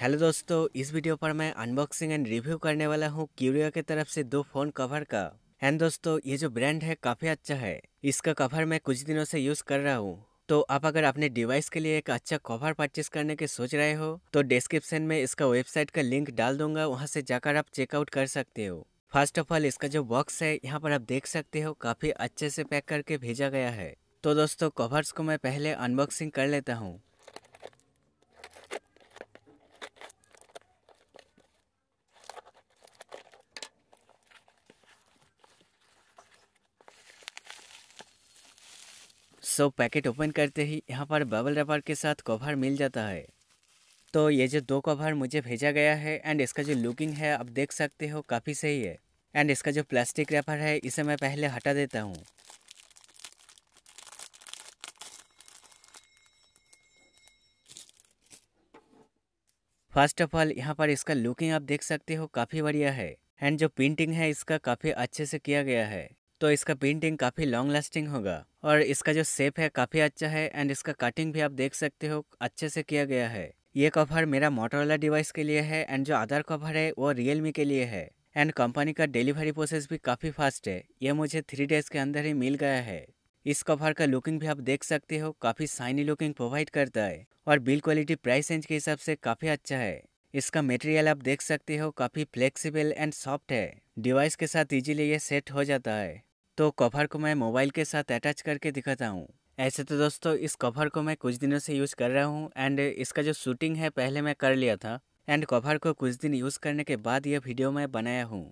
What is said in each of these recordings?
hello दोस्तों इस video पर मैं अनबॉक्सिंग एंड रिव्यू करने वाला हूँ क्यूरियो की तरफ से दो फ़ोन कवर का एंड दोस्तों ये जो ब्रांड है काफ़ी अच्छा है इसका कवर मैं कुछ दिनों से यूज़ कर रहा हूँ तो आप अगर अपने डिवाइस के लिए एक अच्छा कवर परचेस करने के सोच रहे हो तो डिस्क्रिप्शन में इसका वेबसाइट का लिंक डाल दूंगा वहाँ से जाकर आप चेकआउट कर सकते हो फर्स्ट ऑफ ऑल इसका जो बॉक्स है यहाँ पर आप देख सकते हो काफ़ी अच्छे से पैक करके भेजा गया है तो दोस्तों कवर्स को मैं पहले अनबॉक्सिंग कर लेता हूँ सो पैकेट ओपन करते ही यहाँ पर बबल रबर के साथ कवर मिल जाता है तो ये जो दो कवर मुझे भेजा गया है एंड इसका जो लुकिंग है आप देख सकते हो काफ़ी सही है एंड इसका जो प्लास्टिक रैपर है इसे मैं पहले हटा देता हूँ फर्स्ट ऑफ ऑल यहाँ पर इसका लुकिंग आप देख सकते हो काफ़ी बढ़िया है एंड जो पेंटिंग है इसका काफ़ी अच्छे से किया गया है तो इसका पेंटिंग काफ़ी लॉन्ग लास्टिंग होगा और इसका जो सेप है काफ़ी अच्छा है एंड इसका कटिंग भी आप देख सकते हो अच्छे से किया गया है ये कवर मेरा मोटरवाला डिवाइस के लिए है एंड जो अदर कवर है वो रियलमी के लिए है एंड कंपनी का डिलीवरी प्रोसेस भी काफ़ी फास्ट है ये मुझे थ्री डेज के अंदर ही मिल गया है इस कवर का लुकिंग भी आप देख सकते हो काफ़ी साइनी लुकिंग प्रोवाइड करता है और बिल क्वालिटी प्राइस रेंज के हिसाब से काफ़ी अच्छा है इसका मटेरियल आप देख सकते हो काफ़ी फ्लेक्सिबल एंड सॉफ्ट है डिवाइस के साथ इजीली ये सेट हो जाता है तो कवर को मैं मोबाइल के साथ अटैच करके दिखाता हूँ ऐसे तो दोस्तों इस कवर को मैं कुछ दिनों से यूज़ कर रहा हूँ एंड इसका जो शूटिंग है पहले मैं कर लिया था एंड कवर को कुछ दिन यूज़ करने के बाद यह वीडियो मैं बनाया हूँ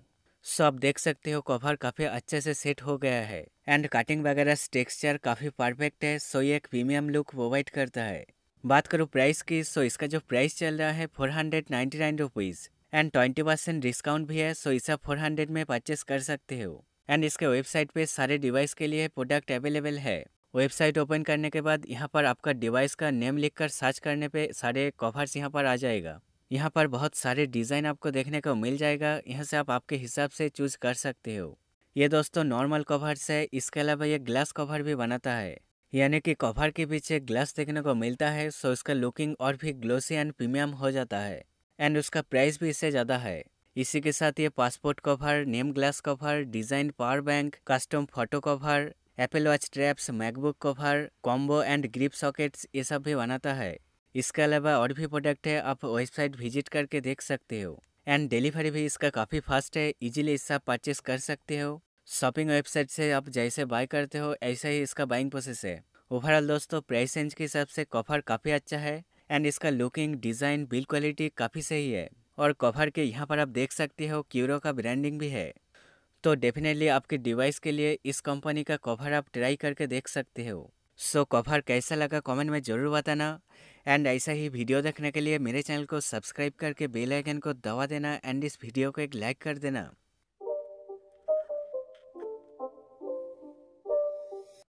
सो आप देख सकते हो कवर काफ़ी अच्छे से सेट हो गया है एंड कटिंग वगैरह टेक्सचर काफ़ी परफेक्ट है सो ये एक प्रीमियम लुक प्रोवाइड करता है बात करूँ प्राइस की सो इसका जो प्राइस चल रहा है four hundred ninety nine rupees and twenty percent discount भी है सो इसे आप फोर हंड्रेड में परचेस कर सकते हो एंड इसके वेबसाइट पे सारे डिवाइस के लिए प्रोडक्ट अवेलेबल है वेबसाइट ओपन करने के बाद यहाँ पर आपका डिवाइस का नेम लिखकर सर्च करने पे सारे कवर्स यहाँ पर आ जाएगा यहाँ पर बहुत सारे डिज़ाइन आपको देखने को मिल जाएगा यहाँ से आप आपके हिसाब से चूज कर सकते हो ये दोस्तों नॉर्मल कवर्स है इसके अलावा ये ग्लास कवर भी बनाता है यानी कि कवर के पीछे ग्लास देखने को मिलता है सो इसका लुकिंग और भी ग्लोसी एंड प्रीमियम हो जाता है एंड उसका प्राइस भी इससे ज़्यादा है इसी के साथ ये passport cover name glass cover design power bank custom photo cover Apple watch straps MacBook cover combo and grip sockets ये सब भी बनाता है इसके अलावा और भी प्रोडक्ट है आप वेबसाइट विजिट करके देख सकते हो एंड डिलीवरी भी इसका काफ़ी फास्ट है इजीली इससे आप परचेस कर सकते हो शॉपिंग वेबसाइट से आप जैसे बाय करते हो ऐसा ही इसका बाइंग प्रोसेस है ओवरऑल दोस्तों प्राइस रेंज के हिसाब से कॉफर काफ़ी अच्छा है एंड इसका लुकिंग डिज़ाइन बिल्ड क्वालिटी काफ़ी सही है और कवर के यहाँ पर आप देख सकते हो क्यूरो का ब्रांडिंग भी है तो डेफिनेटली आपके डिवाइस के लिए इस कंपनी का कवर आप ट्राई करके देख सकते हो सो so, कवर कैसा लगा कमेंट में ज़रूर बताना एंड ऐसा ही वीडियो देखने के लिए मेरे चैनल को सब्सक्राइब करके बेल आइकन को दबा देना एंड इस वीडियो को एक लाइक कर देना